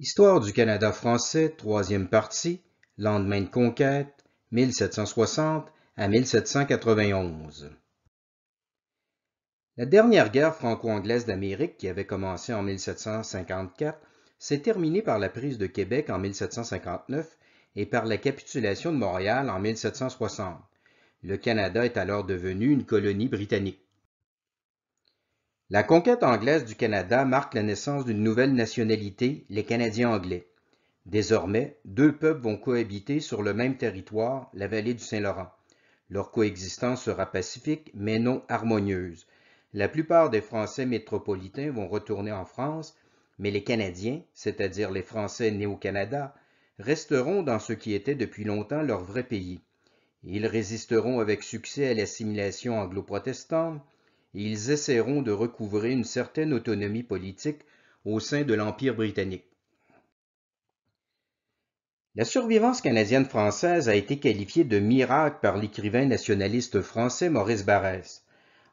Histoire du Canada français, troisième partie, lendemain de conquête, 1760 à 1791. La dernière guerre franco-anglaise d'Amérique, qui avait commencé en 1754, s'est terminée par la prise de Québec en 1759 et par la capitulation de Montréal en 1760. Le Canada est alors devenu une colonie britannique. La conquête anglaise du Canada marque la naissance d'une nouvelle nationalité, les Canadiens anglais. Désormais, deux peuples vont cohabiter sur le même territoire, la vallée du Saint-Laurent. Leur coexistence sera pacifique, mais non harmonieuse. La plupart des Français métropolitains vont retourner en France, mais les Canadiens, c'est-à-dire les Français nés au Canada, resteront dans ce qui était depuis longtemps leur vrai pays. Ils résisteront avec succès à l'assimilation anglo-protestante, ils essaieront de recouvrer une certaine autonomie politique au sein de l'Empire britannique. La survivance canadienne-française a été qualifiée de miracle par l'écrivain nationaliste français Maurice Barrès.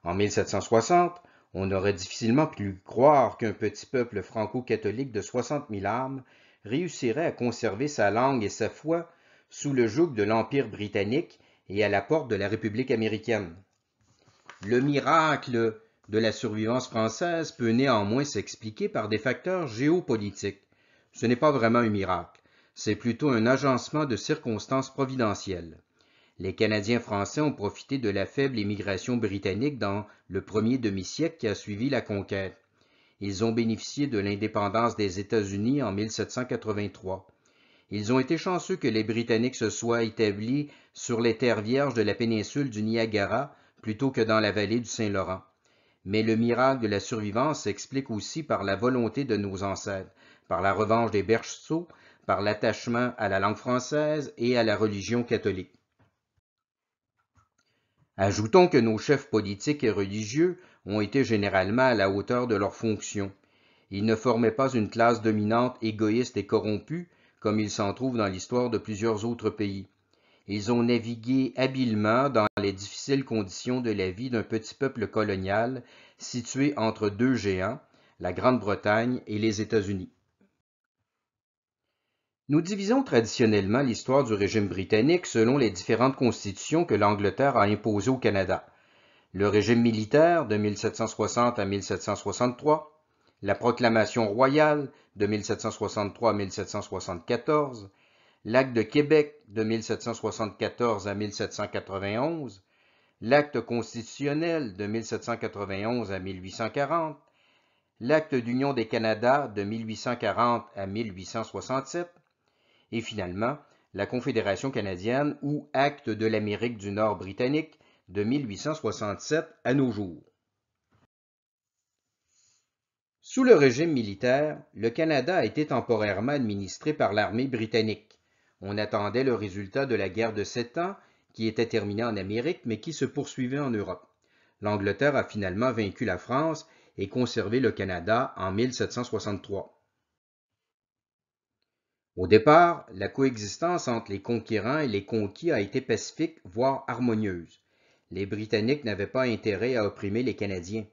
En 1760, on aurait difficilement pu croire qu'un petit peuple franco-catholique de 60 000 âmes réussirait à conserver sa langue et sa foi sous le joug de l'Empire britannique et à la porte de la République américaine. Le miracle de la survivance française peut néanmoins s'expliquer par des facteurs géopolitiques. Ce n'est pas vraiment un miracle, c'est plutôt un agencement de circonstances providentielles. Les Canadiens français ont profité de la faible émigration britannique dans le premier demi-siècle qui a suivi la conquête. Ils ont bénéficié de l'indépendance des États-Unis en 1783. Ils ont été chanceux que les Britanniques se soient établis sur les terres vierges de la péninsule du Niagara plutôt que dans la vallée du Saint-Laurent. Mais le miracle de la survivance s'explique aussi par la volonté de nos ancêtres, par la revanche des berceaux, par l'attachement à la langue française et à la religion catholique. Ajoutons que nos chefs politiques et religieux ont été généralement à la hauteur de leurs fonctions. Ils ne formaient pas une classe dominante égoïste et corrompue, comme il s'en trouve dans l'histoire de plusieurs autres pays. Ils ont navigué habilement dans les difficiles conditions de la vie d'un petit peuple colonial situé entre deux géants, la Grande-Bretagne et les États-Unis. Nous divisons traditionnellement l'histoire du régime britannique selon les différentes constitutions que l'Angleterre a imposées au Canada. Le régime militaire de 1760 à 1763, la proclamation royale de 1763 à 1774, l'acte de Québec de 1774 à 1791, l'acte constitutionnel de 1791 à 1840, l'acte d'union des Canada de 1840 à 1867, et finalement la Confédération canadienne ou acte de l'Amérique du Nord britannique de 1867 à nos jours. Sous le régime militaire, le Canada a été temporairement administré par l'armée britannique. On attendait le résultat de la guerre de Sept Ans, qui était terminée en Amérique mais qui se poursuivait en Europe. L'Angleterre a finalement vaincu la France et conservé le Canada en 1763. Au départ, la coexistence entre les conquérants et les conquis a été pacifique, voire harmonieuse. Les Britanniques n'avaient pas intérêt à opprimer les Canadiens.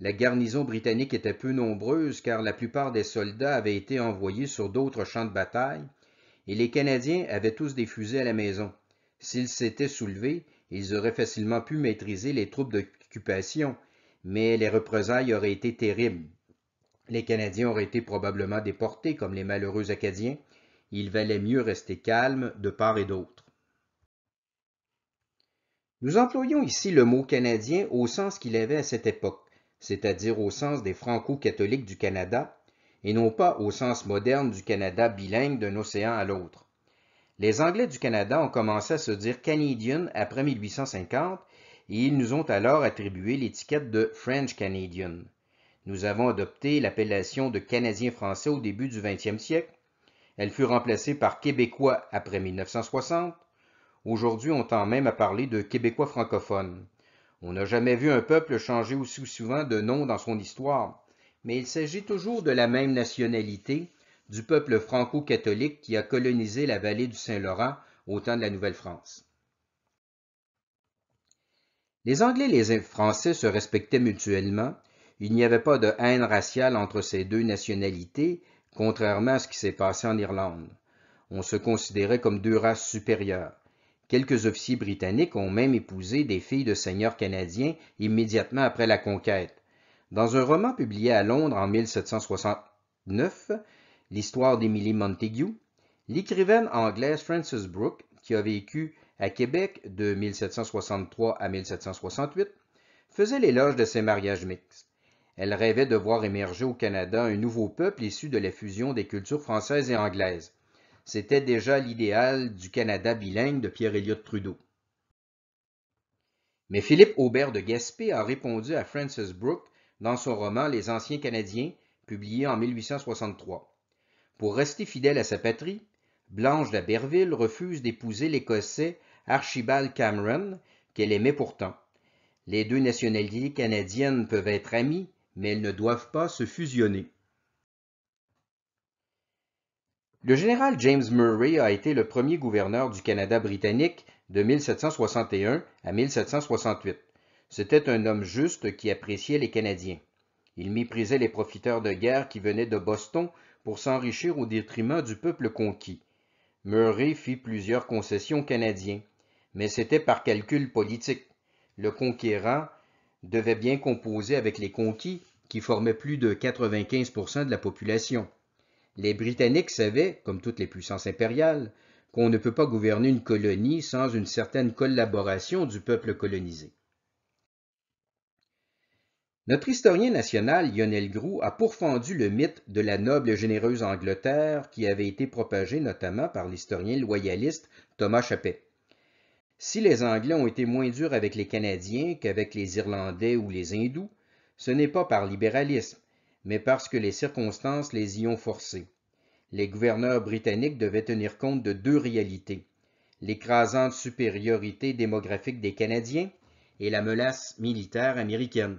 La garnison britannique était peu nombreuse car la plupart des soldats avaient été envoyés sur d'autres champs de bataille et les Canadiens avaient tous des fusées à la maison. S'ils s'étaient soulevés, ils auraient facilement pu maîtriser les troupes d'occupation, mais les représailles auraient été terribles. Les Canadiens auraient été probablement déportés comme les malheureux Acadiens. Il valait mieux rester calme de part et d'autre. Nous employons ici le mot canadien au sens qu'il avait à cette époque, c'est-à-dire au sens des franco-catholiques du Canada, et non pas au sens moderne du Canada bilingue d'un océan à l'autre. Les Anglais du Canada ont commencé à se dire Canadian après 1850 et ils nous ont alors attribué l'étiquette de French Canadian. Nous avons adopté l'appellation de Canadien français au début du 20e siècle. Elle fut remplacée par Québécois après 1960. Aujourd'hui, on tend même à parler de Québécois francophones. On n'a jamais vu un peuple changer aussi souvent de nom dans son histoire mais il s'agit toujours de la même nationalité, du peuple franco-catholique qui a colonisé la vallée du Saint-Laurent au temps de la Nouvelle-France. Les Anglais et les Français se respectaient mutuellement, il n'y avait pas de haine raciale entre ces deux nationalités, contrairement à ce qui s'est passé en Irlande. On se considérait comme deux races supérieures. Quelques officiers britanniques ont même épousé des filles de seigneurs canadiens immédiatement après la conquête. Dans un roman publié à Londres en 1769, L'histoire d'Émilie Montague », l'écrivaine anglaise Frances Brooke, qui a vécu à Québec de 1763 à 1768, faisait l'éloge de ces mariages mixtes. Elle rêvait de voir émerger au Canada un nouveau peuple issu de la fusion des cultures françaises et anglaises. C'était déjà l'idéal du Canada bilingue de Pierre-Éliott Trudeau. Mais Philippe Aubert de Gaspé a répondu à Frances Brooke dans son roman Les Anciens Canadiens, publié en 1863. Pour rester fidèle à sa patrie, Blanche d'Aberville refuse d'épouser l'Écossais Archibald Cameron, qu'elle aimait pourtant. Les deux nationalités canadiennes peuvent être amies, mais elles ne doivent pas se fusionner. Le général James Murray a été le premier gouverneur du Canada britannique de 1761 à 1768. C'était un homme juste qui appréciait les Canadiens. Il méprisait les profiteurs de guerre qui venaient de Boston pour s'enrichir au détriment du peuple conquis. Murray fit plusieurs concessions aux Canadiens, mais c'était par calcul politique. Le conquérant devait bien composer avec les conquis qui formaient plus de 95 de la population. Les Britanniques savaient, comme toutes les puissances impériales, qu'on ne peut pas gouverner une colonie sans une certaine collaboration du peuple colonisé. Notre historien national Lionel Groux a pourfendu le mythe de la noble et généreuse Angleterre qui avait été propagé notamment par l'historien loyaliste Thomas Chappé. Si les Anglais ont été moins durs avec les Canadiens qu'avec les Irlandais ou les Hindous, ce n'est pas par libéralisme, mais parce que les circonstances les y ont forcés. Les gouverneurs britanniques devaient tenir compte de deux réalités l'écrasante supériorité démographique des Canadiens et la menace militaire américaine.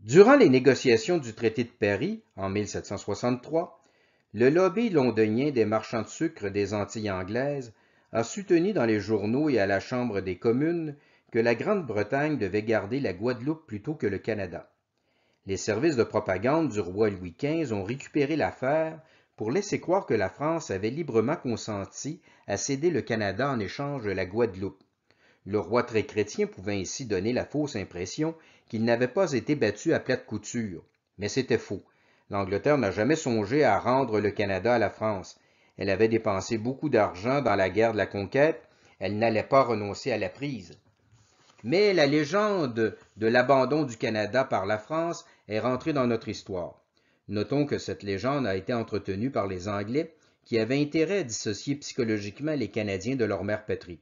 Durant les négociations du traité de Paris, en 1763, le lobby londonien des marchands de sucre des Antilles anglaises a soutenu dans les journaux et à la Chambre des communes que la Grande-Bretagne devait garder la Guadeloupe plutôt que le Canada. Les services de propagande du roi Louis XV ont récupéré l'affaire pour laisser croire que la France avait librement consenti à céder le Canada en échange de la Guadeloupe. Le roi très chrétien pouvait ainsi donner la fausse impression qu'il n'avait pas été battu à plate couture. Mais c'était faux. L'Angleterre n'a jamais songé à rendre le Canada à la France. Elle avait dépensé beaucoup d'argent dans la guerre de la conquête, elle n'allait pas renoncer à la prise. Mais la légende de l'abandon du Canada par la France est rentrée dans notre histoire. Notons que cette légende a été entretenue par les Anglais, qui avaient intérêt à dissocier psychologiquement les Canadiens de leur mère patrie.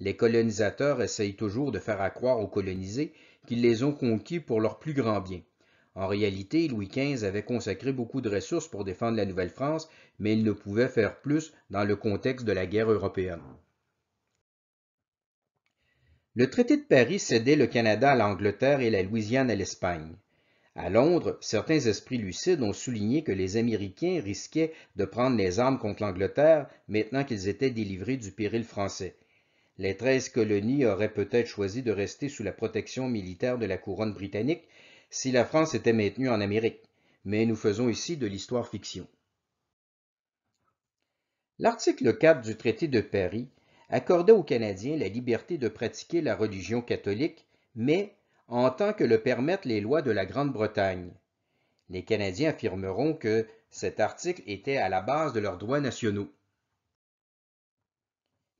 Les colonisateurs essayent toujours de faire accroire aux colonisés qu'ils les ont conquis pour leur plus grand bien. En réalité, Louis XV avait consacré beaucoup de ressources pour défendre la Nouvelle-France, mais il ne pouvait faire plus dans le contexte de la guerre européenne. Le traité de Paris cédait le Canada à l'Angleterre et la Louisiane à l'Espagne. À Londres, certains esprits lucides ont souligné que les Américains risquaient de prendre les armes contre l'Angleterre maintenant qu'ils étaient délivrés du péril français. Les treize colonies auraient peut-être choisi de rester sous la protection militaire de la couronne britannique si la France était maintenue en Amérique, mais nous faisons ici de l'histoire fiction. L'article 4 du traité de Paris accordait aux Canadiens la liberté de pratiquer la religion catholique, mais en tant que le permettent les lois de la Grande-Bretagne. Les Canadiens affirmeront que cet article était à la base de leurs droits nationaux.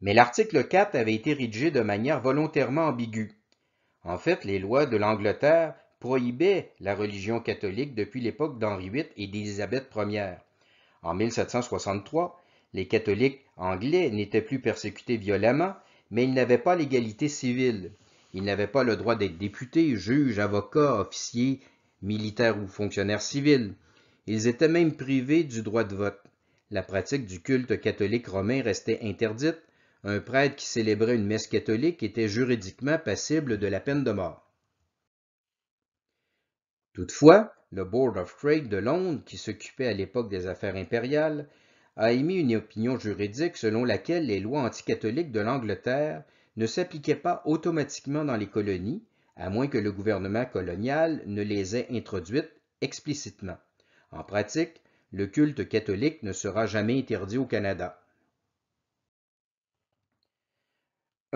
Mais l'article 4 avait été rédigé de manière volontairement ambiguë. En fait, les lois de l'Angleterre prohibaient la religion catholique depuis l'époque d'Henri VIII et d'Élisabeth Ier. En 1763, les catholiques anglais n'étaient plus persécutés violemment, mais ils n'avaient pas l'égalité civile. Ils n'avaient pas le droit d'être députés, juges, avocats, officiers, militaires ou fonctionnaires civils. Ils étaient même privés du droit de vote. La pratique du culte catholique romain restait interdite, un prêtre qui célébrait une messe catholique était juridiquement passible de la peine de mort. Toutefois, le Board of Trade de Londres, qui s'occupait à l'époque des affaires impériales, a émis une opinion juridique selon laquelle les lois anticatholiques de l'Angleterre ne s'appliquaient pas automatiquement dans les colonies, à moins que le gouvernement colonial ne les ait introduites explicitement. En pratique, le culte catholique ne sera jamais interdit au Canada.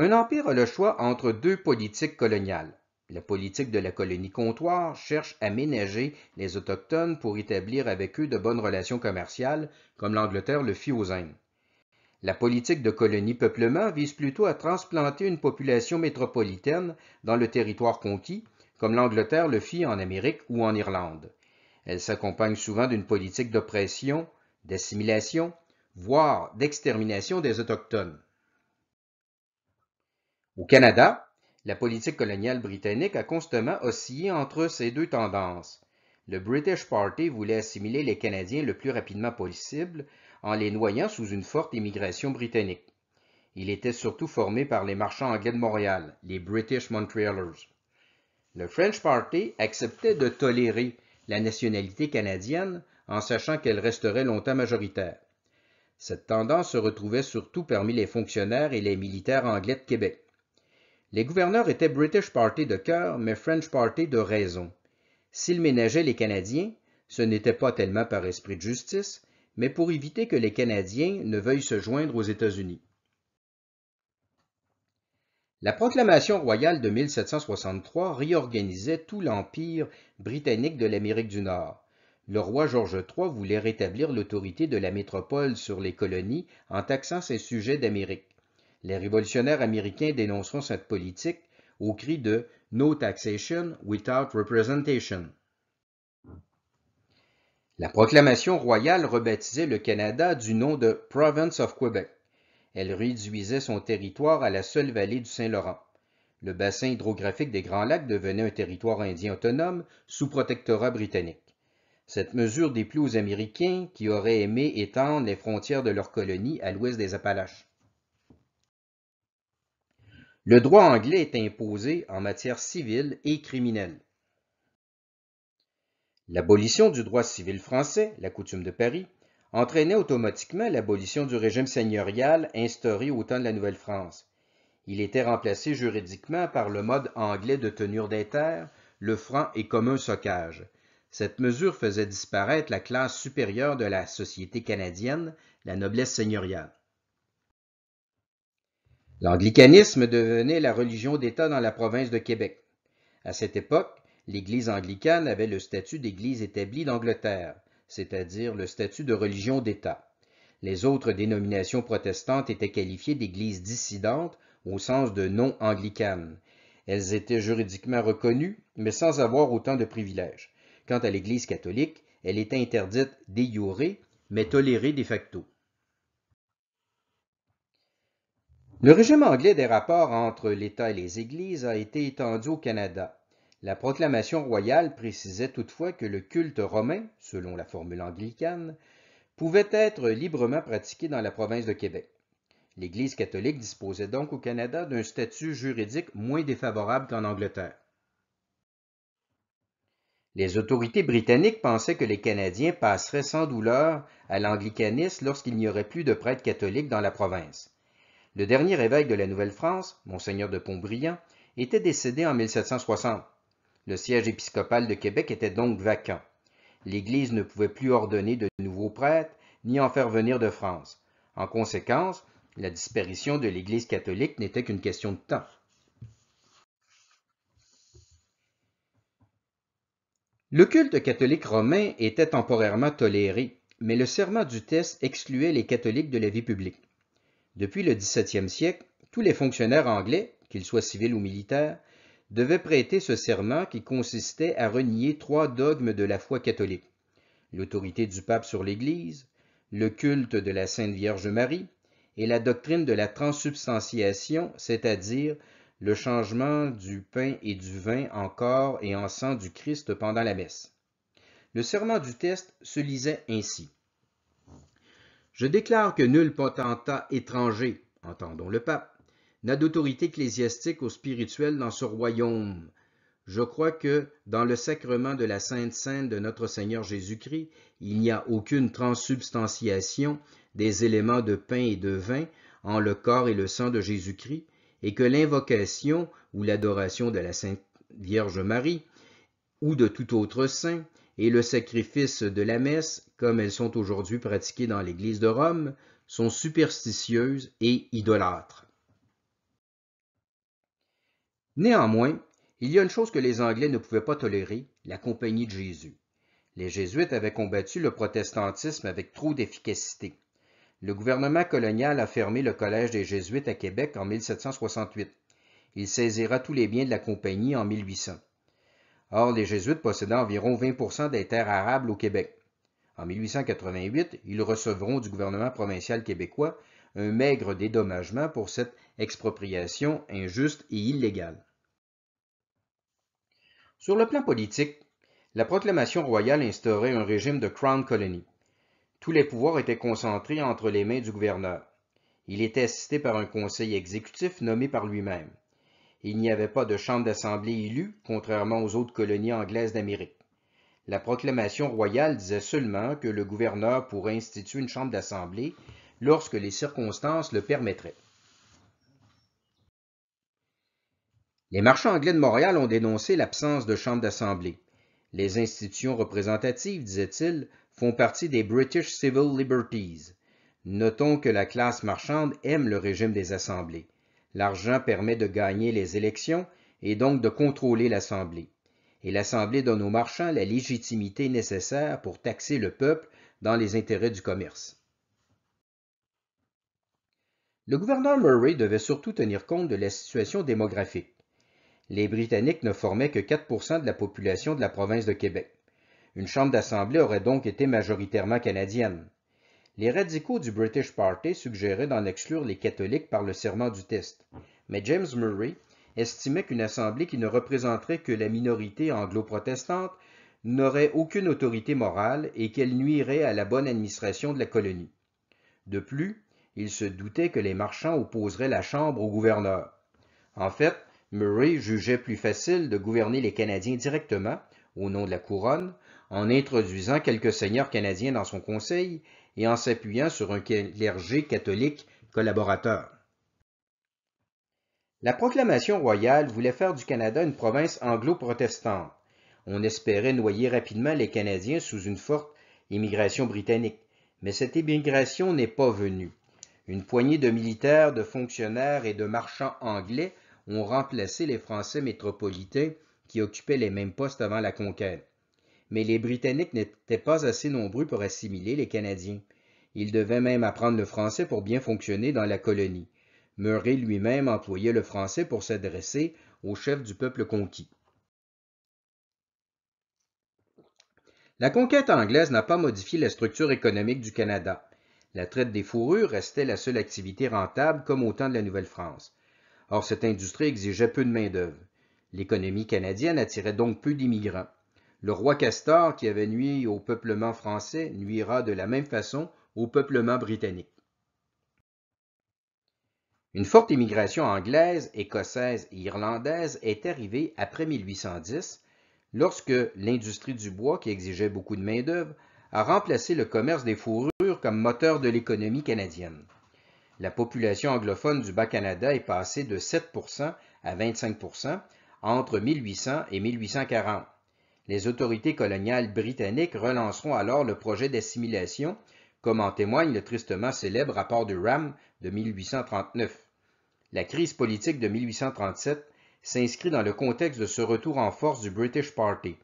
Un empire a le choix entre deux politiques coloniales. La politique de la colonie comptoir cherche à ménager les Autochtones pour établir avec eux de bonnes relations commerciales, comme l'Angleterre le fit aux Indes. La politique de colonie-peuplement vise plutôt à transplanter une population métropolitaine dans le territoire conquis, comme l'Angleterre le fit en Amérique ou en Irlande. Elle s'accompagne souvent d'une politique d'oppression, d'assimilation, voire d'extermination des Autochtones. Au Canada, la politique coloniale britannique a constamment oscillé entre ces deux tendances. Le British Party voulait assimiler les Canadiens le plus rapidement possible en les noyant sous une forte immigration britannique. Il était surtout formé par les marchands anglais de Montréal, les British Montrealers. Le French Party acceptait de tolérer la nationalité canadienne en sachant qu'elle resterait longtemps majoritaire. Cette tendance se retrouvait surtout parmi les fonctionnaires et les militaires anglais de Québec les gouverneurs étaient british party de cœur mais french party de raison s'ils ménageaient les canadiens ce n'était pas tellement par esprit de justice mais pour éviter que les canadiens ne veuillent se joindre aux états-unis la proclamation royale de 1763 réorganisait tout l'empire britannique de l'amérique du nord le roi george iii voulait rétablir l'autorité de la métropole sur les colonies en taxant ses sujets d'amérique les révolutionnaires américains dénonceront cette politique au cri de No taxation without representation. La proclamation royale rebaptisait le Canada du nom de Province of Quebec. Elle réduisait son territoire à la seule vallée du Saint-Laurent. Le bassin hydrographique des Grands Lacs devenait un territoire indien autonome sous protectorat britannique. Cette mesure déplut aux Américains qui auraient aimé étendre les frontières de leur colonie à l'ouest des Appalaches. Le droit anglais est imposé en matière civile et criminelle. L'abolition du droit civil français, la coutume de Paris, entraînait automatiquement l'abolition du régime seigneurial instauré au temps de la Nouvelle-France. Il était remplacé juridiquement par le mode anglais de tenure des terres, le franc et commun soccage. Cette mesure faisait disparaître la classe supérieure de la société canadienne, la noblesse seigneuriale. L'anglicanisme devenait la religion d'État dans la province de Québec. À cette époque, l'Église anglicane avait le statut d'Église établie d'Angleterre, c'est-à-dire le statut de religion d'État. Les autres dénominations protestantes étaient qualifiées d'Églises dissidentes au sens de non anglicanes. Elles étaient juridiquement reconnues, mais sans avoir autant de privilèges. Quant à l'Église catholique, elle était interdite de mais tolérée de facto. Le régime anglais des rapports entre l'État et les Églises a été étendu au Canada. La proclamation royale précisait toutefois que le culte romain, selon la formule anglicane, pouvait être librement pratiqué dans la province de Québec. L'Église catholique disposait donc au Canada d'un statut juridique moins défavorable qu'en Angleterre. Les autorités britanniques pensaient que les Canadiens passeraient sans douleur à l'anglicanisme lorsqu'il n'y aurait plus de prêtres catholiques dans la province. Le dernier évêque de la Nouvelle-France, Monseigneur de Pontbriand, était décédé en 1760. Le siège épiscopal de Québec était donc vacant. L'Église ne pouvait plus ordonner de nouveaux prêtres ni en faire venir de France. En conséquence, la disparition de l'Église catholique n'était qu'une question de temps. Le culte catholique romain était temporairement toléré, mais le serment du test excluait les catholiques de la vie publique. Depuis le XVIIe siècle, tous les fonctionnaires anglais, qu'ils soient civils ou militaires, devaient prêter ce serment qui consistait à renier trois dogmes de la foi catholique l'autorité du pape sur l'Église, le culte de la Sainte Vierge Marie et la doctrine de la transsubstantiation, c'est-à-dire le changement du pain et du vin en corps et en sang du Christ pendant la messe. Le serment du test se lisait ainsi. Je déclare que nul potentat étranger, entendons le pape, n'a d'autorité ecclésiastique ou spirituelle dans ce royaume. Je crois que, dans le sacrement de la Sainte Sainte de notre Seigneur Jésus-Christ, il n'y a aucune transsubstantiation des éléments de pain et de vin en le corps et le sang de Jésus-Christ, et que l'invocation ou l'adoration de la Sainte Vierge Marie, ou de tout autre saint, et le sacrifice de la messe, comme elles sont aujourd'hui pratiquées dans l'Église de Rome, sont superstitieuses et idolâtres. Néanmoins, il y a une chose que les Anglais ne pouvaient pas tolérer, la compagnie de Jésus. Les Jésuites avaient combattu le protestantisme avec trop d'efficacité. Le gouvernement colonial a fermé le Collège des Jésuites à Québec en 1768. Il saisira tous les biens de la compagnie en 1800. Or, les Jésuites possédaient environ 20 des terres arables au Québec. En 1888, ils recevront du gouvernement provincial québécois un maigre dédommagement pour cette expropriation injuste et illégale. Sur le plan politique, la proclamation royale instaurait un régime de Crown Colony. Tous les pouvoirs étaient concentrés entre les mains du gouverneur. Il était assisté par un conseil exécutif nommé par lui-même il n'y avait pas de chambre d'assemblée élue, contrairement aux autres colonies anglaises d'Amérique. La proclamation royale disait seulement que le gouverneur pourrait instituer une chambre d'assemblée lorsque les circonstances le permettraient. Les marchands anglais de Montréal ont dénoncé l'absence de chambre d'assemblée. Les institutions représentatives, disaient-ils, font partie des British Civil Liberties. Notons que la classe marchande aime le régime des assemblées. L'argent permet de gagner les élections et donc de contrôler l'Assemblée. Et l'Assemblée donne aux marchands la légitimité nécessaire pour taxer le peuple dans les intérêts du commerce. Le gouverneur Murray devait surtout tenir compte de la situation démographique. Les Britanniques ne formaient que 4 de la population de la province de Québec. Une chambre d'assemblée aurait donc été majoritairement canadienne. Les radicaux du British Party suggéraient d'en exclure les catholiques par le serment du test, mais James Murray estimait qu'une assemblée qui ne représenterait que la minorité anglo-protestante n'aurait aucune autorité morale et qu'elle nuirait à la bonne administration de la colonie. De plus, il se doutait que les marchands opposeraient la Chambre au gouverneur. En fait, Murray jugeait plus facile de gouverner les Canadiens directement, au nom de la couronne, en introduisant quelques seigneurs canadiens dans son conseil et en s'appuyant sur un clergé catholique collaborateur. La proclamation royale voulait faire du Canada une province anglo-protestante. On espérait noyer rapidement les Canadiens sous une forte immigration britannique, mais cette immigration n'est pas venue. Une poignée de militaires, de fonctionnaires et de marchands anglais ont remplacé les Français métropolitains qui occupaient les mêmes postes avant la conquête mais les Britanniques n'étaient pas assez nombreux pour assimiler les Canadiens. Ils devaient même apprendre le français pour bien fonctionner dans la colonie. Murray lui-même employait le français pour s'adresser aux chefs du peuple conquis. La conquête anglaise n'a pas modifié la structure économique du Canada. La traite des fourrures restait la seule activité rentable comme au temps de la Nouvelle-France. Or, cette industrie exigeait peu de main-d'œuvre. L'économie canadienne attirait donc peu d'immigrants. Le roi Castor, qui avait nui au peuplement français, nuira de la même façon au peuplement britannique. Une forte immigration anglaise, écossaise et irlandaise est arrivée après 1810, lorsque l'industrie du bois, qui exigeait beaucoup de main-d'œuvre, a remplacé le commerce des fourrures comme moteur de l'économie canadienne. La population anglophone du Bas-Canada est passée de 7 à 25 entre 1800 et 1840. Les autorités coloniales britanniques relanceront alors le projet d'assimilation, comme en témoigne le tristement célèbre rapport de Ram de 1839. La crise politique de 1837 s'inscrit dans le contexte de ce retour en force du British Party.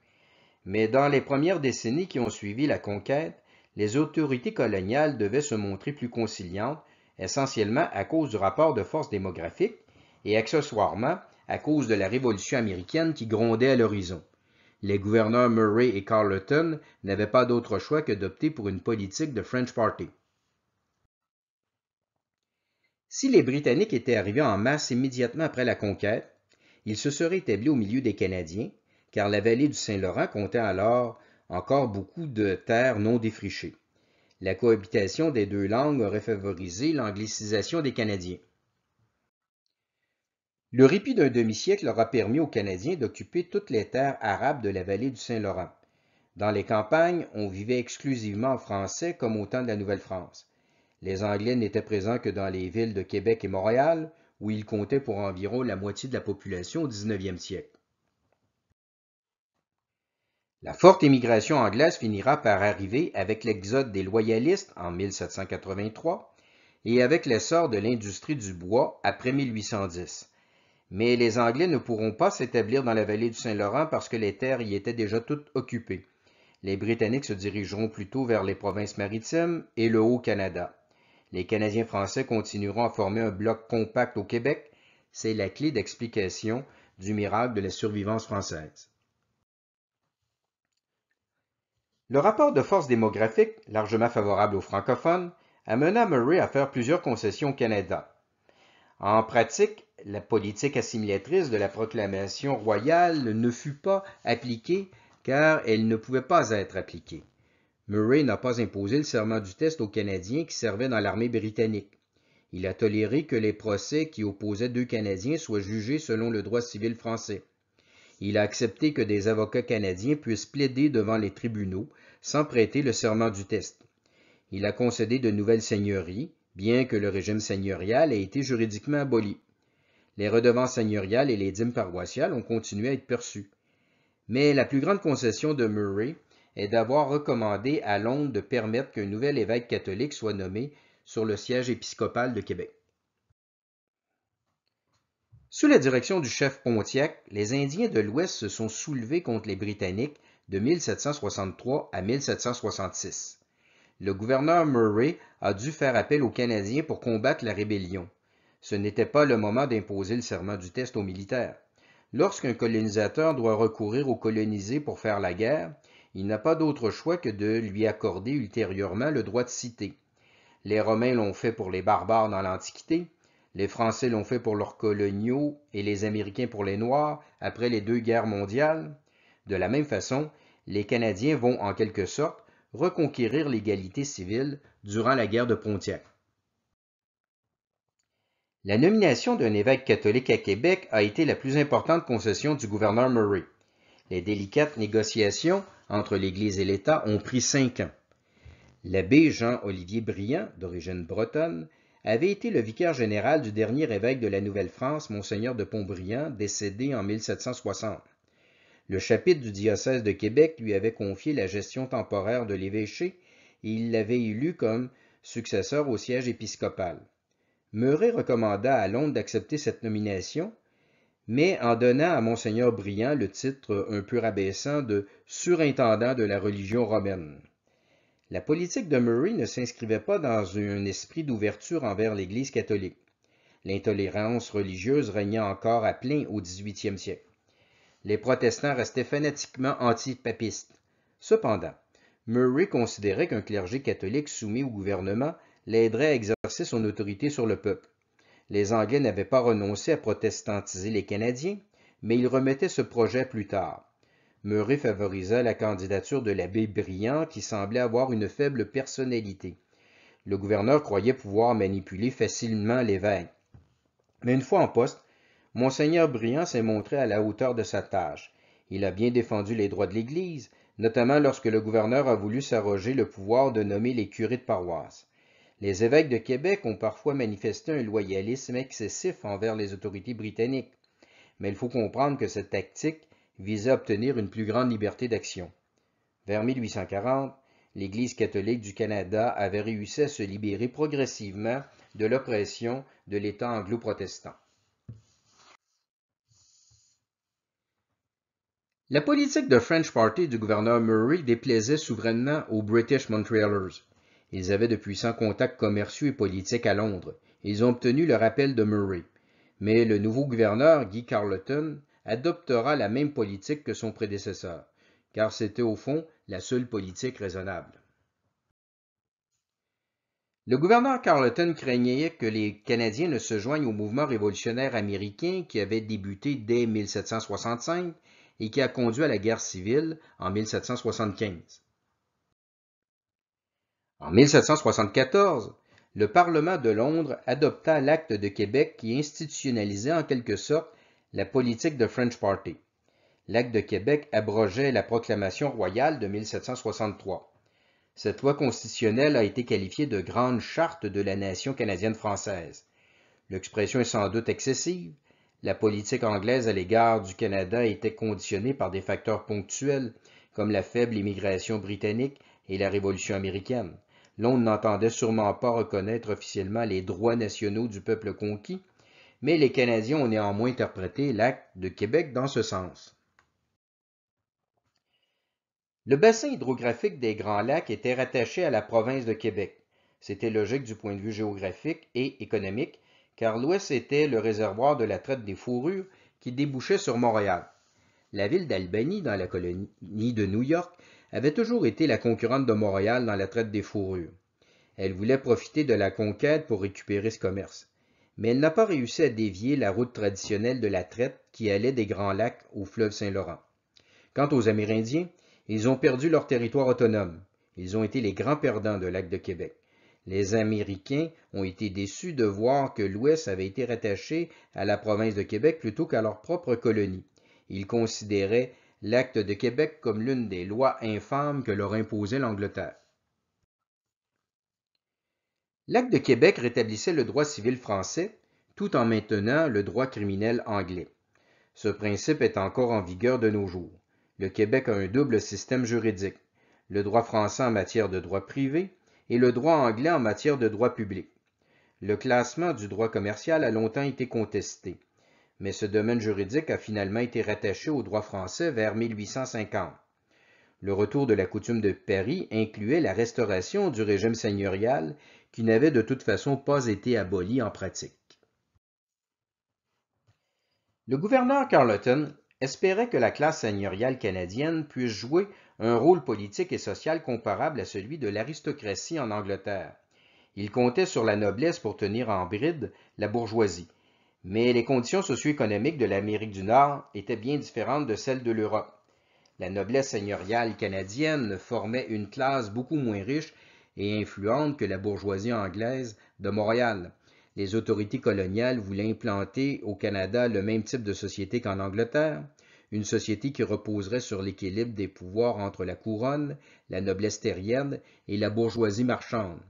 Mais dans les premières décennies qui ont suivi la conquête, les autorités coloniales devaient se montrer plus conciliantes, essentiellement à cause du rapport de force démographique et accessoirement à cause de la révolution américaine qui grondait à l'horizon. Les gouverneurs Murray et Carleton n'avaient pas d'autre choix que d'opter pour une politique de French Party. Si les Britanniques étaient arrivés en masse immédiatement après la conquête, ils se seraient établis au milieu des Canadiens, car la vallée du Saint-Laurent comptait alors encore beaucoup de terres non défrichées. La cohabitation des deux langues aurait favorisé l'anglicisation des Canadiens. Le répit d'un demi-siècle aura permis aux Canadiens d'occuper toutes les terres arabes de la vallée du Saint-Laurent. Dans les campagnes, on vivait exclusivement en français comme au temps de la Nouvelle-France. Les Anglais n'étaient présents que dans les villes de Québec et Montréal, où ils comptaient pour environ la moitié de la population au 19e siècle. La forte émigration anglaise finira par arriver avec l'exode des loyalistes en 1783 et avec l'essor de l'industrie du bois après 1810 mais les Anglais ne pourront pas s'établir dans la vallée du Saint-Laurent parce que les terres y étaient déjà toutes occupées. Les Britanniques se dirigeront plutôt vers les provinces maritimes et le Haut-Canada. Les Canadiens français continueront à former un bloc compact au Québec. C'est la clé d'explication du miracle de la survivance française. Le rapport de force démographique, largement favorable aux francophones, amena Murray à faire plusieurs concessions au Canada. En pratique, la politique assimilatrice de la proclamation royale ne fut pas appliquée car elle ne pouvait pas être appliquée. Murray n'a pas imposé le serment du test aux Canadiens qui servaient dans l'armée britannique. Il a toléré que les procès qui opposaient deux Canadiens soient jugés selon le droit civil français. Il a accepté que des avocats canadiens puissent plaider devant les tribunaux sans prêter le serment du test. Il a concédé de nouvelles seigneuries, bien que le régime seigneurial ait été juridiquement aboli. Les redevances seigneuriales et les dîmes paroissiales ont continué à être perçues. Mais la plus grande concession de Murray est d'avoir recommandé à Londres de permettre qu'un nouvel évêque catholique soit nommé sur le siège épiscopal de Québec. Sous la direction du chef Pontiac, les Indiens de l'Ouest se sont soulevés contre les Britanniques de 1763 à 1766. Le gouverneur Murray a dû faire appel aux Canadiens pour combattre la rébellion. Ce n'était pas le moment d'imposer le serment du test aux militaires. Lorsqu'un colonisateur doit recourir aux colonisés pour faire la guerre, il n'a pas d'autre choix que de lui accorder ultérieurement le droit de cité. Les Romains l'ont fait pour les barbares dans l'Antiquité, les Français l'ont fait pour leurs coloniaux et les Américains pour les Noirs après les deux guerres mondiales. De la même façon, les Canadiens vont en quelque sorte reconquérir l'égalité civile durant la guerre de Pontiac. La nomination d'un évêque catholique à Québec a été la plus importante concession du gouverneur Murray. Les délicates négociations entre l'Église et l'État ont pris cinq ans. L'abbé Jean-Olivier Briand, d'origine bretonne, avait été le vicaire général du dernier évêque de la Nouvelle-France, Monseigneur de Pontbriand, décédé en 1760. Le chapitre du diocèse de Québec lui avait confié la gestion temporaire de l'évêché et il l'avait élu comme successeur au siège épiscopal. Murray recommanda à Londres d'accepter cette nomination, mais en donnant à monseigneur Briand le titre un peu rabaissant de surintendant de la religion romaine. La politique de Murray ne s'inscrivait pas dans un esprit d'ouverture envers l'Église catholique. L'intolérance religieuse régnait encore à plein au XVIIIe siècle. Les protestants restaient fanatiquement antipapistes. Cependant, Murray considérait qu'un clergé catholique soumis au gouvernement l'aiderait à exercer son autorité sur le peuple. Les Anglais n'avaient pas renoncé à protestantiser les Canadiens, mais ils remettaient ce projet plus tard. Murray favorisa la candidature de l'abbé Briand qui semblait avoir une faible personnalité. Le gouverneur croyait pouvoir manipuler facilement l'évêque. Mais une fois en poste, monseigneur Briand s'est montré à la hauteur de sa tâche. Il a bien défendu les droits de l'Église, notamment lorsque le gouverneur a voulu s'arroger le pouvoir de nommer les curés de paroisse. Les évêques de Québec ont parfois manifesté un loyalisme excessif envers les autorités britanniques, mais il faut comprendre que cette tactique visait à obtenir une plus grande liberté d'action. Vers 1840, l'Église catholique du Canada avait réussi à se libérer progressivement de l'oppression de l'État anglo-protestant. La politique de French Party du gouverneur Murray déplaisait souverainement aux British Montrealers. Ils avaient de puissants contacts commerciaux et politiques à Londres. Ils ont obtenu le rappel de Murray. Mais le nouveau gouverneur, Guy Carleton, adoptera la même politique que son prédécesseur, car c'était au fond la seule politique raisonnable. Le gouverneur Carleton craignait que les Canadiens ne se joignent au mouvement révolutionnaire américain qui avait débuté dès 1765 et qui a conduit à la guerre civile en 1775. En 1774, le Parlement de Londres adopta l'Acte de Québec qui institutionnalisait en quelque sorte la politique de French Party. L'Acte de Québec abrogeait la proclamation royale de 1763. Cette loi constitutionnelle a été qualifiée de grande charte de la nation canadienne-française. L'expression est sans doute excessive. La politique anglaise à l'égard du Canada était conditionnée par des facteurs ponctuels, comme la faible immigration britannique et la Révolution américaine. L'on n'entendait sûrement pas reconnaître officiellement les droits nationaux du peuple conquis, mais les Canadiens ont néanmoins interprété l'acte de Québec dans ce sens. Le bassin hydrographique des Grands Lacs était rattaché à la province de Québec. C'était logique du point de vue géographique et économique, car l'Ouest était le réservoir de la traite des fourrures qui débouchait sur Montréal. La ville d'Albany, dans la colonie de New York, avait toujours été la concurrente de Montréal dans la traite des fourrures. Elle voulait profiter de la conquête pour récupérer ce commerce. Mais elle n'a pas réussi à dévier la route traditionnelle de la traite qui allait des Grands Lacs au fleuve Saint-Laurent. Quant aux Amérindiens, ils ont perdu leur territoire autonome. Ils ont été les grands perdants de Lac de Québec. Les Américains ont été déçus de voir que l'Ouest avait été rattaché à la province de Québec plutôt qu'à leur propre colonie. Ils considéraient l'Acte de Québec comme l'une des lois infâmes que leur imposait l'Angleterre. L'Acte de Québec rétablissait le droit civil français tout en maintenant le droit criminel anglais. Ce principe est encore en vigueur de nos jours. Le Québec a un double système juridique, le droit français en matière de droit privé et le droit anglais en matière de droit public. Le classement du droit commercial a longtemps été contesté mais ce domaine juridique a finalement été rattaché au droit français vers 1850. Le retour de la coutume de Paris incluait la restauration du régime seigneurial qui n'avait de toute façon pas été aboli en pratique. Le gouverneur Carleton espérait que la classe seigneuriale canadienne puisse jouer un rôle politique et social comparable à celui de l'aristocratie en Angleterre. Il comptait sur la noblesse pour tenir en bride la bourgeoisie. Mais les conditions socio-économiques de l'Amérique du Nord étaient bien différentes de celles de l'Europe. La noblesse seigneuriale canadienne formait une classe beaucoup moins riche et influente que la bourgeoisie anglaise de Montréal. Les autorités coloniales voulaient implanter au Canada le même type de société qu'en Angleterre, une société qui reposerait sur l'équilibre des pouvoirs entre la couronne, la noblesse terrienne et la bourgeoisie marchande.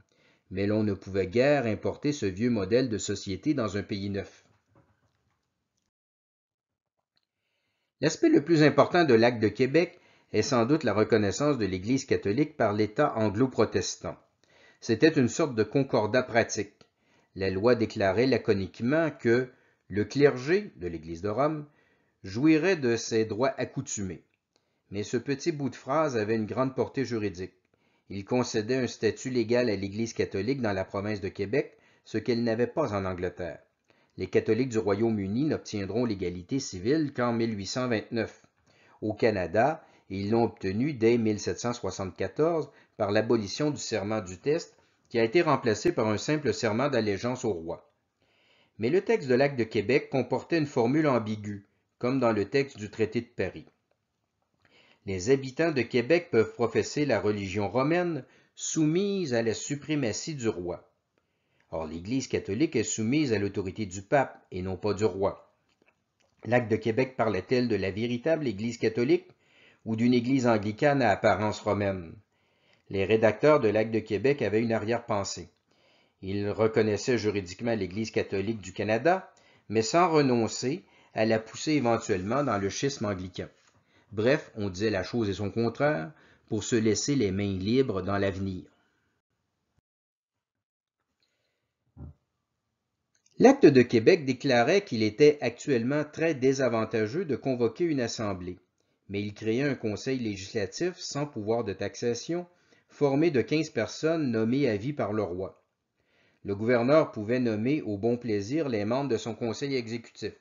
Mais l'on ne pouvait guère importer ce vieux modèle de société dans un pays neuf. L'aspect le plus important de l'acte de Québec est sans doute la reconnaissance de l'Église catholique par l'État anglo-protestant. C'était une sorte de concordat pratique. La loi déclarait laconiquement que le clergé de l'Église de Rome jouirait de ses droits accoutumés. Mais ce petit bout de phrase avait une grande portée juridique. Il concédait un statut légal à l'Église catholique dans la province de Québec, ce qu'elle n'avait pas en Angleterre. Les catholiques du Royaume-Uni n'obtiendront l'égalité civile qu'en 1829. Au Canada, ils l'ont obtenue dès 1774 par l'abolition du serment du test qui a été remplacé par un simple serment d'allégeance au roi. Mais le texte de l'Acte de Québec comportait une formule ambiguë, comme dans le texte du traité de Paris. Les habitants de Québec peuvent professer la religion romaine soumise à la suprématie du roi. Or, l'Église catholique est soumise à l'autorité du pape et non pas du roi. L'acte de Québec parlait-elle de la véritable Église catholique ou d'une Église anglicane à apparence romaine Les rédacteurs de l'acte de Québec avaient une arrière-pensée. Ils reconnaissaient juridiquement l'Église catholique du Canada, mais sans renoncer à la pousser éventuellement dans le schisme anglican. Bref, on disait la chose et son contraire pour se laisser les mains libres dans l'avenir. L'acte de Québec déclarait qu'il était actuellement très désavantageux de convoquer une assemblée, mais il créait un conseil législatif sans pouvoir de taxation, formé de 15 personnes nommées à vie par le roi. Le gouverneur pouvait nommer au bon plaisir les membres de son conseil exécutif.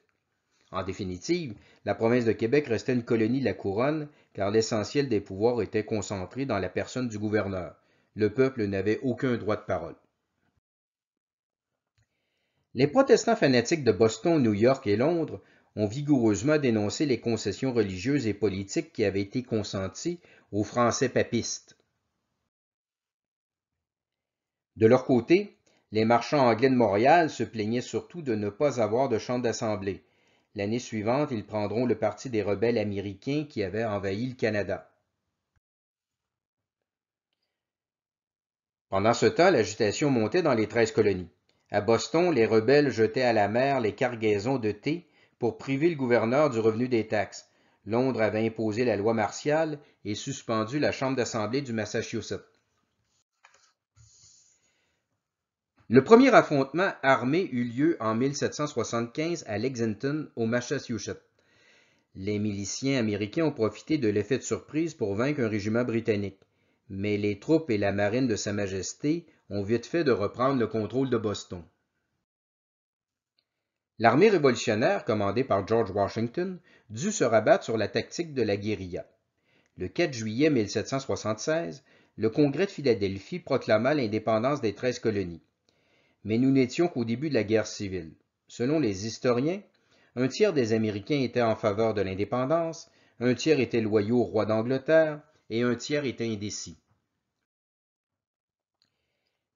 En définitive, la province de Québec restait une colonie de la couronne, car l'essentiel des pouvoirs était concentré dans la personne du gouverneur. Le peuple n'avait aucun droit de parole. Les protestants fanatiques de Boston, New York et Londres ont vigoureusement dénoncé les concessions religieuses et politiques qui avaient été consenties aux Français papistes. De leur côté, les marchands anglais de Montréal se plaignaient surtout de ne pas avoir de chambre d'assemblée. L'année suivante, ils prendront le parti des rebelles américains qui avaient envahi le Canada. Pendant ce temps, l'agitation montait dans les treize colonies. À Boston, les rebelles jetaient à la mer les cargaisons de thé pour priver le gouverneur du revenu des taxes. Londres avait imposé la loi martiale et suspendu la Chambre d'assemblée du Massachusetts. Le premier affrontement armé eut lieu en 1775 à Lexington, au Massachusetts. Les miliciens américains ont profité de l'effet de surprise pour vaincre un régiment britannique. Mais les troupes et la marine de Sa Majesté ont vite fait de reprendre le contrôle de Boston. L'armée révolutionnaire, commandée par George Washington, dut se rabattre sur la tactique de la guérilla. Le 4 juillet 1776, le Congrès de Philadelphie proclama l'indépendance des treize colonies. Mais nous n'étions qu'au début de la guerre civile. Selon les historiens, un tiers des Américains étaient en faveur de l'indépendance, un tiers était loyaux au roi d'Angleterre et un tiers était indécis.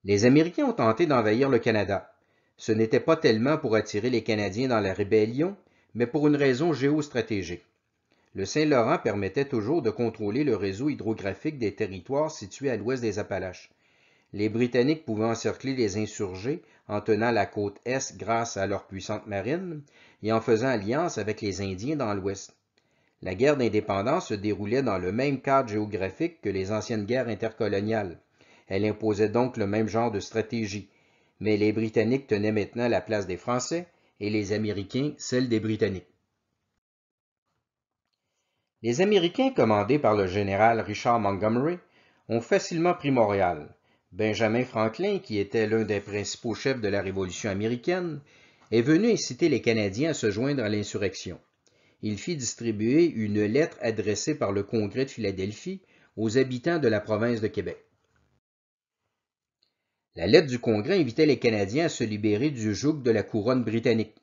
Les Américains ont tenté d'envahir le Canada. Ce n'était pas tellement pour attirer les Canadiens dans la rébellion, mais pour une raison géostratégique. Le Saint-Laurent permettait toujours de contrôler le réseau hydrographique des territoires situés à l'ouest des Appalaches. Les Britanniques pouvaient encercler les insurgés en tenant la côte est grâce à leur puissante marine et en faisant alliance avec les Indiens dans l'ouest. La guerre d'indépendance se déroulait dans le même cadre géographique que les anciennes guerres intercoloniales. Elle imposait donc le même genre de stratégie. Mais les Britanniques tenaient maintenant la place des Français et les Américains celle des Britanniques. Les Américains, commandés par le général Richard Montgomery, ont facilement pris Montréal. Benjamin Franklin, qui était l'un des principaux chefs de la Révolution américaine, est venu inciter les Canadiens à se joindre à l'insurrection. Il fit distribuer une lettre adressée par le Congrès de Philadelphie aux habitants de la province de Québec. La lettre du Congrès invitait les Canadiens à se libérer du joug de la couronne britannique.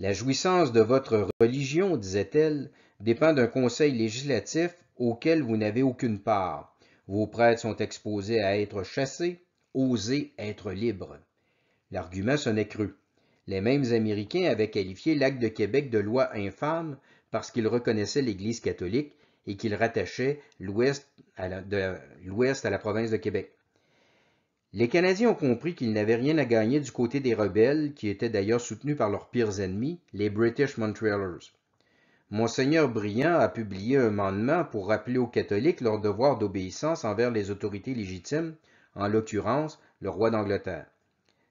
La jouissance de votre religion, disait-elle, dépend d'un conseil législatif auquel vous n'avez aucune part. Vos prêtres sont exposés à être chassés, osez être libres. L'argument sonnait cru. Les mêmes Américains avaient qualifié l'acte de Québec de loi infâme parce qu'il reconnaissait l'Église catholique et qu'il rattachait l'Ouest à la province de Québec. Les Canadiens ont compris qu'ils n'avaient rien à gagner du côté des rebelles, qui étaient d'ailleurs soutenus par leurs pires ennemis, les British Montrealers. Monseigneur Briand a publié un mandement pour rappeler aux catholiques leur devoir d'obéissance envers les autorités légitimes, en l'occurrence le roi d'Angleterre.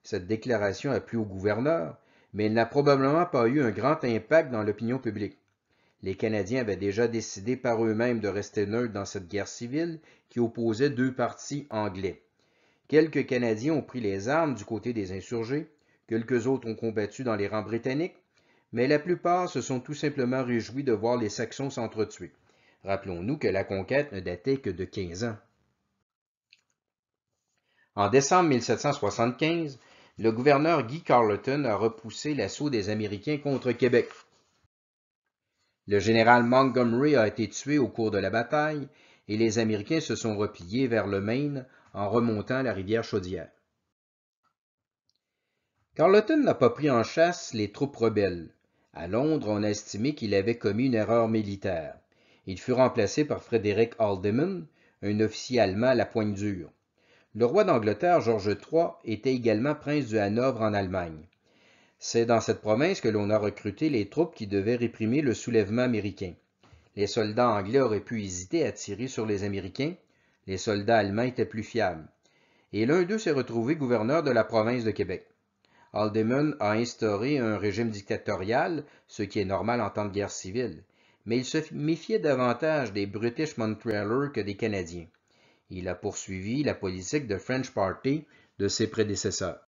Cette déclaration a plu au gouverneur, mais elle n'a probablement pas eu un grand impact dans l'opinion publique. Les Canadiens avaient déjà décidé par eux-mêmes de rester neutres dans cette guerre civile qui opposait deux partis anglais. Quelques Canadiens ont pris les armes du côté des insurgés, quelques autres ont combattu dans les rangs britanniques, mais la plupart se sont tout simplement réjouis de voir les Saxons s'entretuer. Rappelons-nous que la conquête ne datait que de 15 ans. En décembre 1775, le gouverneur Guy Carleton a repoussé l'assaut des Américains contre Québec. Le général Montgomery a été tué au cours de la bataille et les Américains se sont repliés vers le Maine en remontant la rivière Chaudière. Carleton n'a pas pris en chasse les troupes rebelles. À Londres, on a estimé qu'il avait commis une erreur militaire. Il fut remplacé par Frédéric Alderman, un officier allemand à la pointe dure. Le roi d'Angleterre, George III, était également prince du Hanovre en Allemagne. C'est dans cette province que l'on a recruté les troupes qui devaient réprimer le soulèvement américain. Les soldats anglais auraient pu hésiter à tirer sur les Américains, les soldats allemands étaient plus fiables. Et l'un d'eux s'est retrouvé gouverneur de la province de Québec. Aldeman a instauré un régime dictatorial, ce qui est normal en temps de guerre civile, mais il se méfiait davantage des British Montrealers que des Canadiens. Il a poursuivi la politique de French Party de ses prédécesseurs.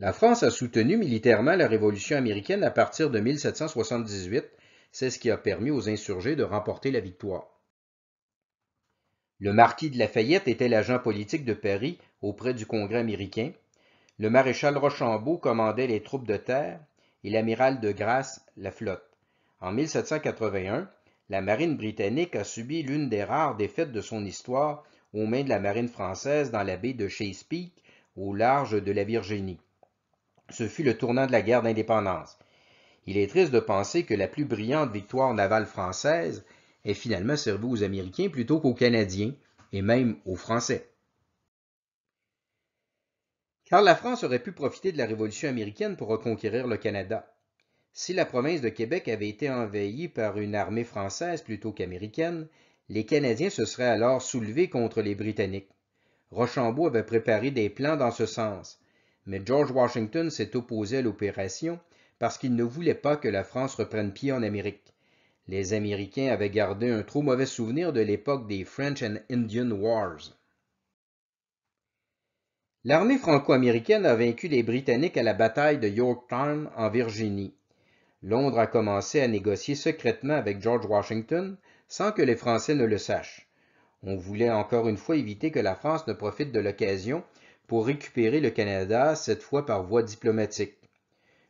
La France a soutenu militairement la Révolution américaine à partir de 1778 c'est ce qui a permis aux insurgés de remporter la victoire. Le marquis de Lafayette était l'agent politique de Paris auprès du Congrès américain. Le maréchal Rochambeau commandait les troupes de terre et l'amiral de Grasse la flotte. En 1781, la marine britannique a subi l'une des rares défaites de son histoire aux mains de la marine française dans la baie de Chesapeake, au large de la Virginie. Ce fut le tournant de la guerre d'indépendance. Il est triste de penser que la plus brillante victoire navale française est finalement servie aux Américains plutôt qu'aux Canadiens et même aux Français. Car la France aurait pu profiter de la Révolution américaine pour reconquérir le Canada. Si la province de Québec avait été envahie par une armée française plutôt qu'américaine, les Canadiens se seraient alors soulevés contre les Britanniques. Rochambeau avait préparé des plans dans ce sens, mais George Washington s'est opposé à l'opération parce qu'ils ne voulaient pas que la France reprenne pied en Amérique. Les Américains avaient gardé un trop mauvais souvenir de l'époque des French and Indian Wars. L'armée franco-américaine a vaincu les Britanniques à la bataille de Yorktown en Virginie. Londres a commencé à négocier secrètement avec George Washington sans que les Français ne le sachent. On voulait encore une fois éviter que la France ne profite de l'occasion pour récupérer le Canada, cette fois par voie diplomatique.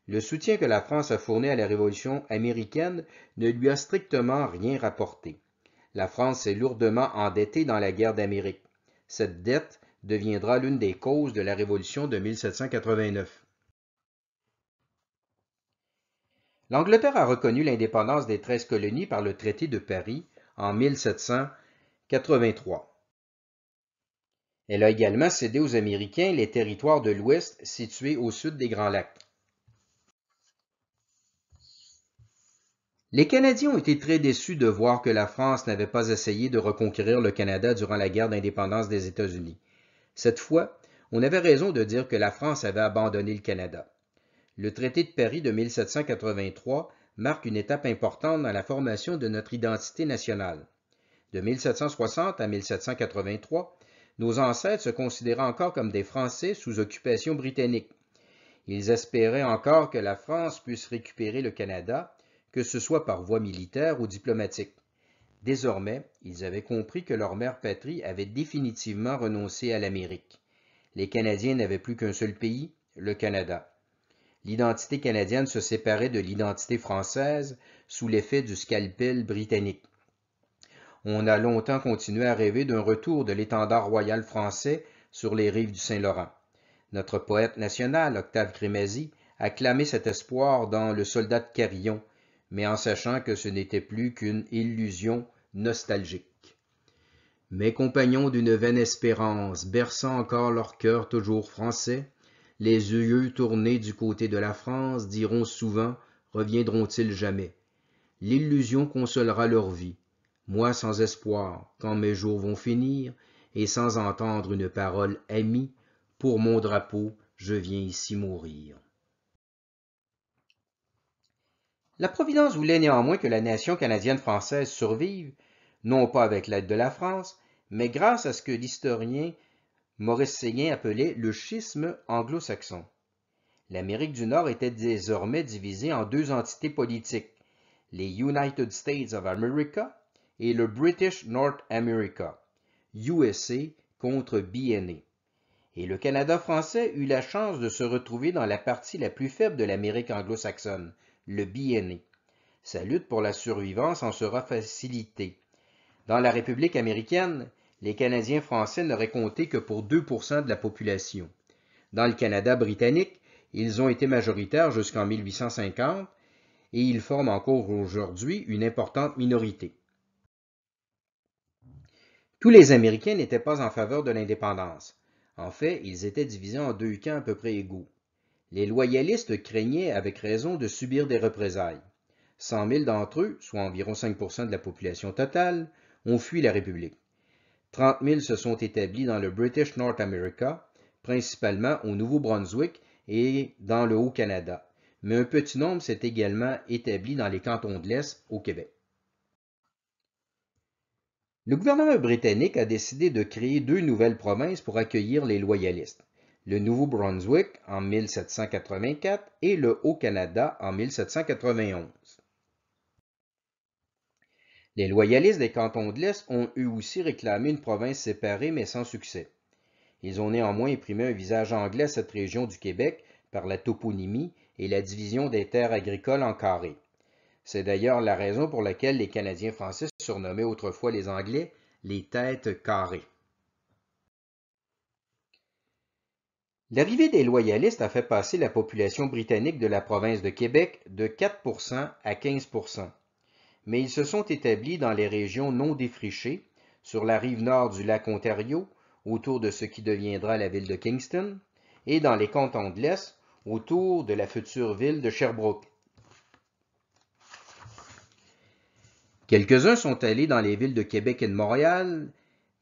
Le soutien que la France a fourni à la Révolution américaine ne lui a strictement rien rapporté. La France s'est lourdement endettée dans la guerre d'Amérique. Cette dette deviendra l'une des causes de la Révolution de 1789. L'Angleterre a reconnu l'indépendance des treize colonies par le traité de Paris en 1783. Elle a également cédé aux Américains les territoires de l'Ouest situés au sud des Grands Lacs. Les Canadiens ont été très déçus de voir que la France n'avait pas essayé de reconquérir le Canada durant la guerre d'indépendance des États-Unis. Cette fois, on avait raison de dire que la France avait abandonné le Canada. Le traité de Paris de 1783 marque une étape importante dans la formation de notre identité nationale. De 1760 à 1783, nos ancêtres se considéraient encore comme des Français sous occupation britannique. Ils espéraient encore que la France puisse récupérer le Canada que ce soit par voie militaire ou diplomatique. Désormais, ils avaient compris que leur mère patrie avait définitivement renoncé à l'Amérique. Les Canadiens n'avaient plus qu'un seul pays, le Canada. L'identité canadienne se séparait de l'identité française sous l'effet du scalpel britannique. On a longtemps continué à rêver d'un retour de l'étendard royal français sur les rives du Saint-Laurent. Notre poète national, Octave Crémazie, a clamé cet espoir dans Le soldat de Carillon, mais en sachant que ce n'était plus qu'une illusion nostalgique. Mes compagnons d'une vaine espérance, berçant encore leur cœur toujours français, les yeux tournés du côté de la France, diront souvent reviendront-ils jamais L'illusion consolera leur vie, moi sans espoir, quand mes jours vont finir, et sans entendre une parole amie, pour mon drapeau, je viens ici mourir. La Providence voulait néanmoins que la nation canadienne-française survive, non pas avec l'aide de la France, mais grâce à ce que l'historien Maurice Seguin appelait le schisme anglo-saxon. L'Amérique du Nord était désormais divisée en deux entités politiques, les United States of America et le British North America, USA contre BNA. Et le Canada français eut la chance de se retrouver dans la partie la plus faible de l'Amérique anglo-saxonne, le bienné. Sa lutte pour la survivance en sera facilitée. Dans la République américaine, les Canadiens français n'auraient compté que pour 2 de la population. Dans le Canada britannique, ils ont été majoritaires jusqu'en 1850 et ils forment encore aujourd'hui une importante minorité. Tous les Américains n'étaient pas en faveur de l'indépendance. En fait, ils étaient divisés en deux camps à peu près égaux. Les loyalistes craignaient avec raison de subir des représailles. 100 000 d'entre eux, soit environ 5 de la population totale, ont fui la République. 30 000 se sont établis dans le British North America, principalement au Nouveau-Brunswick et dans le Haut-Canada, mais un petit nombre s'est également établi dans les cantons de l'Est au Québec. Le gouvernement britannique a décidé de créer deux nouvelles provinces pour accueillir les loyalistes le Nouveau-Brunswick en 1784 et le Haut-Canada en 1791. Les loyalistes des cantons de l'Est ont eux aussi réclamé une province séparée mais sans succès. Ils ont néanmoins imprimé un visage anglais à cette région du Québec par la toponymie et la division des terres agricoles en carrés. C'est d'ailleurs la raison pour laquelle les Canadiens français surnommaient autrefois les Anglais les têtes carrées. L'arrivée des loyalistes a fait passer la population britannique de la province de Québec de 4 à 15 mais ils se sont établis dans les régions non défrichées, sur la rive nord du lac Ontario, autour de ce qui deviendra la ville de Kingston, et dans les cantons de l'Est, autour de la future ville de Sherbrooke. Quelques-uns sont allés dans les villes de Québec et de Montréal,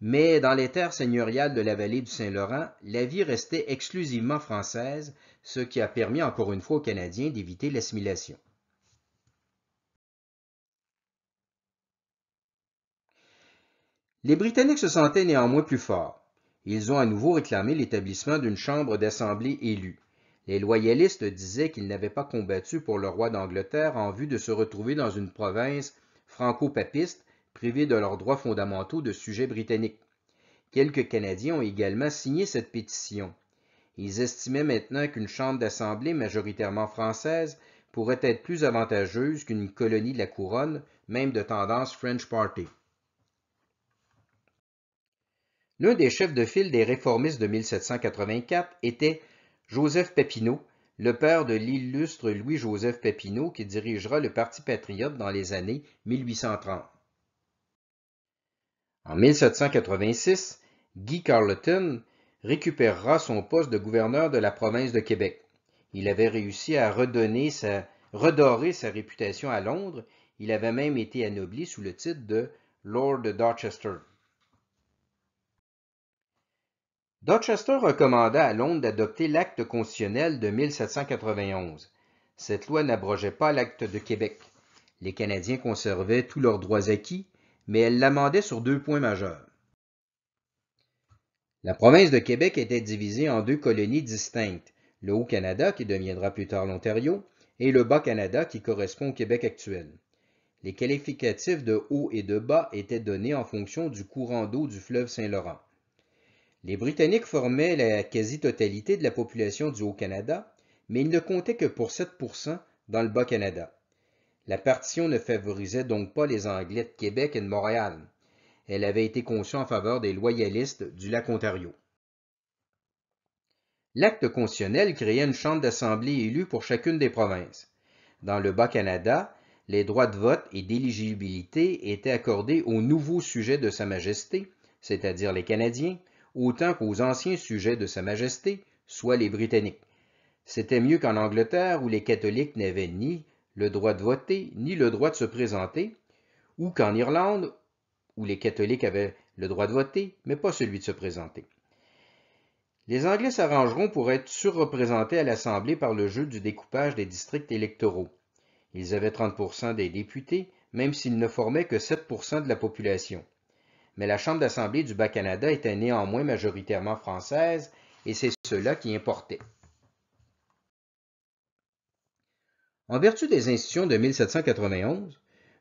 mais dans les terres seigneuriales de la vallée du Saint-Laurent, la vie restait exclusivement française, ce qui a permis encore une fois aux Canadiens d'éviter l'assimilation. Les Britanniques se sentaient néanmoins plus forts. Ils ont à nouveau réclamé l'établissement d'une chambre d'assemblée élue. Les loyalistes disaient qu'ils n'avaient pas combattu pour le roi d'Angleterre en vue de se retrouver dans une province franco-papiste privés de leurs droits fondamentaux de sujets britanniques. Quelques Canadiens ont également signé cette pétition. Ils estimaient maintenant qu'une chambre d'assemblée majoritairement française pourrait être plus avantageuse qu'une colonie de la couronne, même de tendance French Party. L'un des chefs de file des réformistes de 1784 était Joseph Papineau, le père de l'illustre Louis-Joseph Papineau qui dirigera le Parti patriote dans les années 1830. En 1786, Guy Carleton récupérera son poste de gouverneur de la province de Québec. Il avait réussi à redorer sa réputation à Londres. Il avait même été anobli sous le titre de Lord Dorchester. Dorchester recommanda à Londres d'adopter l'acte constitutionnel de 1791. Cette loi n'abrogeait pas l'acte de Québec. Les Canadiens conservaient tous leurs droits acquis, mais elle l'amendait sur deux points majeurs. La province de Québec était divisée en deux colonies distinctes, le Haut-Canada, qui deviendra plus tard l'Ontario, et le Bas-Canada, qui correspond au Québec actuel. Les qualificatifs de haut et de bas étaient donnés en fonction du courant d'eau du fleuve Saint-Laurent. Les Britanniques formaient la quasi-totalité de la population du Haut-Canada, mais ils ne comptaient que pour 7 dans le Bas-Canada. La partition ne favorisait donc pas les Anglais de Québec et de Montréal. Elle avait été conçue en faveur des loyalistes du lac Ontario. L'acte constitutionnel créait une chambre d'assemblée élue pour chacune des provinces. Dans le Bas-Canada, les droits de vote et d'éligibilité étaient accordés aux nouveaux sujets de Sa Majesté, c'est-à-dire les Canadiens, autant qu'aux anciens sujets de Sa Majesté, soit les Britanniques. C'était mieux qu'en Angleterre où les catholiques n'avaient ni le droit de voter ni le droit de se présenter, ou qu'en Irlande, où les catholiques avaient le droit de voter, mais pas celui de se présenter. Les Anglais s'arrangeront pour être surreprésentés à l'Assemblée par le jeu du découpage des districts électoraux. Ils avaient 30 des députés, même s'ils ne formaient que 7 de la population. Mais la Chambre d'Assemblée du Bas-Canada était néanmoins majoritairement française, et c'est cela qui importait. En vertu des institutions de 1791,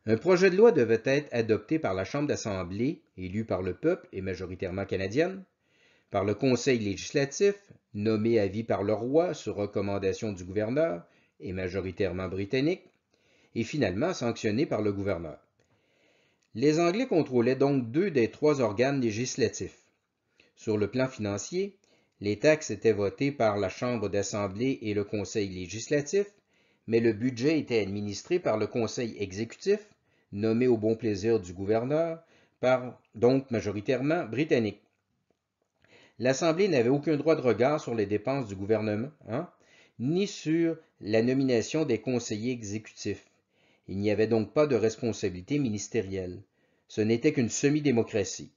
un projet de loi devait être adopté par la Chambre d'Assemblée, élue par le peuple et majoritairement canadienne, par le Conseil législatif, nommé à vie par le roi sur recommandation du gouverneur et majoritairement britannique, et finalement sanctionné par le gouverneur. Les Anglais contrôlaient donc deux des trois organes législatifs. Sur le plan financier, les taxes étaient votées par la Chambre d'Assemblée et le Conseil législatif, mais le budget était administré par le conseil exécutif, nommé au bon plaisir du gouverneur, par donc majoritairement britannique. L'Assemblée n'avait aucun droit de regard sur les dépenses du gouvernement, hein, ni sur la nomination des conseillers exécutifs. Il n'y avait donc pas de responsabilité ministérielle. Ce n'était qu'une semi-démocratie.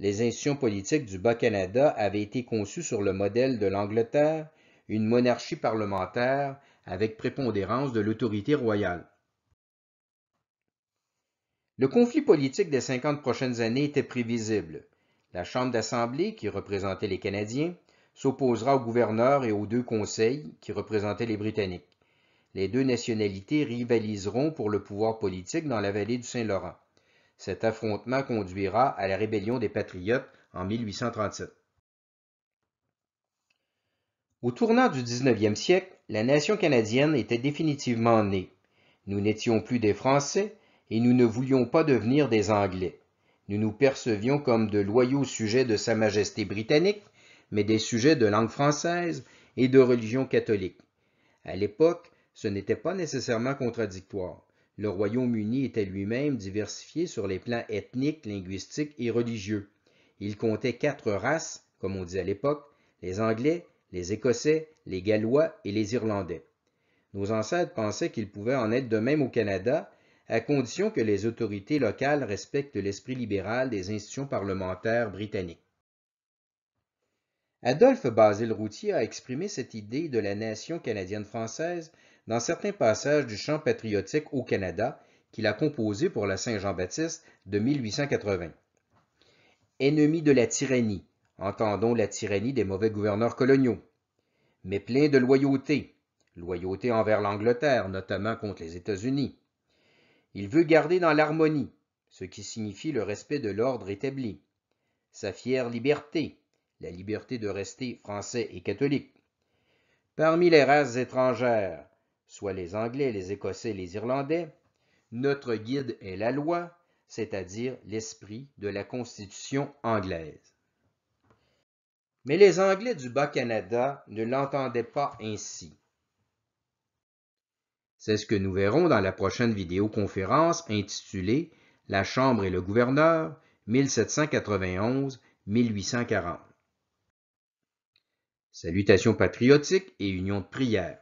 Les institutions politiques du Bas-Canada avaient été conçues sur le modèle de l'Angleterre, une monarchie parlementaire avec prépondérance de l'autorité royale. Le conflit politique des 50 prochaines années était prévisible. La Chambre d'assemblée, qui représentait les Canadiens, s'opposera au gouverneur et aux deux conseils, qui représentaient les Britanniques. Les deux nationalités rivaliseront pour le pouvoir politique dans la vallée du Saint-Laurent. Cet affrontement conduira à la rébellion des patriotes en 1837. Au tournant du 19e siècle, la nation canadienne était définitivement née. Nous n'étions plus des Français et nous ne voulions pas devenir des Anglais. Nous nous percevions comme de loyaux sujets de Sa Majesté britannique, mais des sujets de langue française et de religion catholique. À l'époque, ce n'était pas nécessairement contradictoire. Le Royaume-Uni était lui-même diversifié sur les plans ethniques, linguistiques et religieux. Il comptait quatre races, comme on dit à l'époque, les Anglais, les Écossais, les Gallois et les Irlandais. Nos ancêtres pensaient qu'il pouvait en être de même au Canada, à condition que les autorités locales respectent l'esprit libéral des institutions parlementaires britanniques. Adolphe Basile Routier a exprimé cette idée de la nation canadienne-française dans certains passages du chant patriotique au Canada qu'il a composé pour la Saint-Jean-Baptiste de 1880. Ennemi de la tyrannie, Entendons la tyrannie des mauvais gouverneurs coloniaux, mais plein de loyauté, loyauté envers l'Angleterre, notamment contre les États-Unis. Il veut garder dans l'harmonie, ce qui signifie le respect de l'ordre établi, sa fière liberté, la liberté de rester français et catholique. Parmi les races étrangères, soit les Anglais, les Écossais, les Irlandais, notre guide est la loi, c'est-à-dire l'esprit de la Constitution anglaise. Mais les Anglais du Bas-Canada ne l'entendaient pas ainsi. C'est ce que nous verrons dans la prochaine vidéoconférence intitulée La Chambre et le gouverneur 1791-1840. Salutations patriotiques et union de prière.